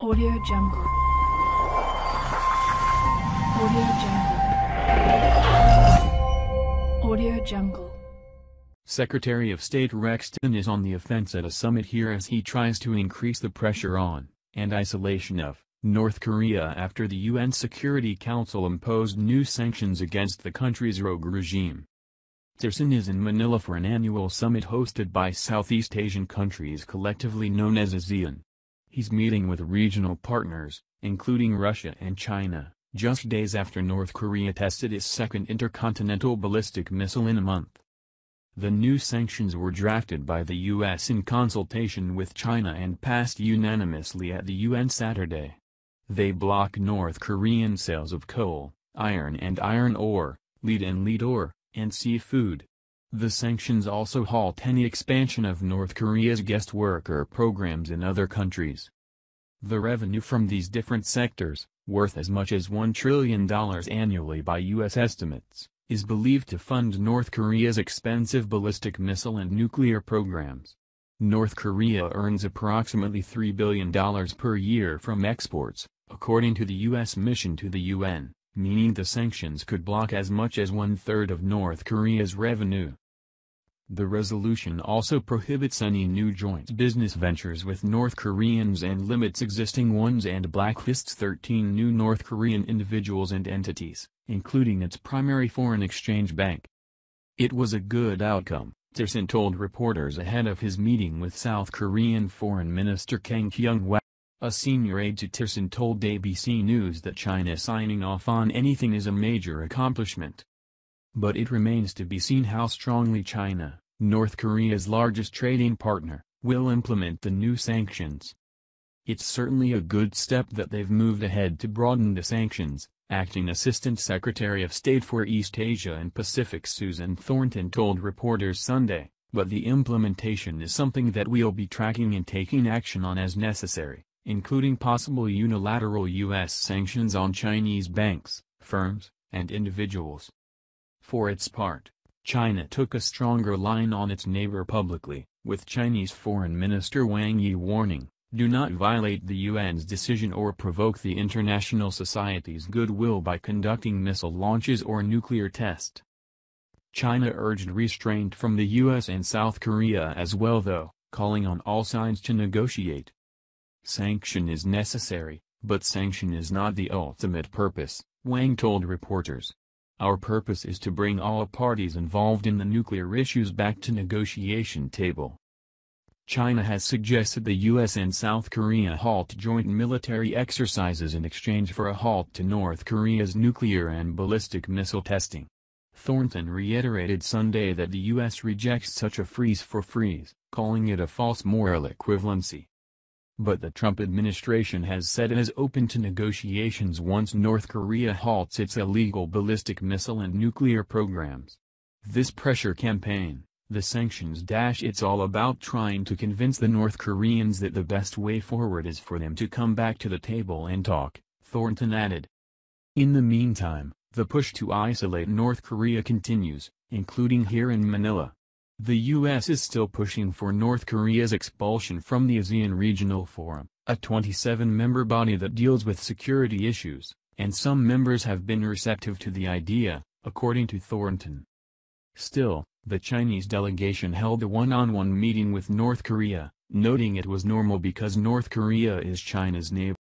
Audio Jungle. Audio Jungle. Audio Jungle. Secretary of State Rex Tillerson is on the offense at a summit here as he tries to increase the pressure on, and isolation of, North Korea after the UN Security Council imposed new sanctions against the country's rogue regime. Tillerson is in Manila for an annual summit hosted by Southeast Asian countries collectively known as ASEAN. He's meeting with regional partners, including Russia and China, just days after North Korea tested its second intercontinental ballistic missile in a month. The new sanctions were drafted by the U.S. in consultation with China and passed unanimously at the UN Saturday. They block North Korean sales of coal, iron and iron ore, lead and lead ore, and seafood, the sanctions also halt any expansion of North Korea's guest worker programs in other countries. The revenue from these different sectors, worth as much as $1 trillion annually by U.S. estimates, is believed to fund North Korea's expensive ballistic missile and nuclear programs. North Korea earns approximately $3 billion per year from exports, according to the U.S. mission to the UN meaning the sanctions could block as much as one-third of North Korea's revenue. The resolution also prohibits any new joint business ventures with North Koreans and limits existing ones and blacklists 13 new North Korean individuals and entities, including its primary foreign exchange bank. It was a good outcome, Tierson told reporters ahead of his meeting with South Korean Foreign Minister Kang Kyung-wha. A senior aide to Tillerson told ABC News that China signing off on anything is a major accomplishment. But it remains to be seen how strongly China, North Korea's largest trading partner, will implement the new sanctions. It's certainly a good step that they've moved ahead to broaden the sanctions, Acting Assistant Secretary of State for East Asia and Pacific Susan Thornton told reporters Sunday, but the implementation is something that we'll be tracking and taking action on as necessary including possible unilateral U.S. sanctions on Chinese banks, firms, and individuals. For its part, China took a stronger line on its neighbor publicly, with Chinese Foreign Minister Wang Yi warning, do not violate the UN's decision or provoke the international society's goodwill by conducting missile launches or nuclear tests. China urged restraint from the US and South Korea as well though, calling on all sides to negotiate. Sanction is necessary, but sanction is not the ultimate purpose, Wang told reporters. Our purpose is to bring all parties involved in the nuclear issues back to negotiation table. China has suggested the U.S. and South Korea halt joint military exercises in exchange for a halt to North Korea's nuclear and ballistic missile testing. Thornton reiterated Sunday that the U.S. rejects such a freeze for freeze, calling it a false moral equivalency. But the Trump administration has said it is open to negotiations once North Korea halts its illegal ballistic missile and nuclear programs. This pressure campaign, the sanctions dash it's all about trying to convince the North Koreans that the best way forward is for them to come back to the table and talk, Thornton added. In the meantime, the push to isolate North Korea continues, including here in Manila. The U.S. is still pushing for North Korea's expulsion from the ASEAN Regional Forum, a 27-member body that deals with security issues, and some members have been receptive to the idea, according to Thornton. Still, the Chinese delegation held a one-on-one -on -one meeting with North Korea, noting it was normal because North Korea is China's neighbor.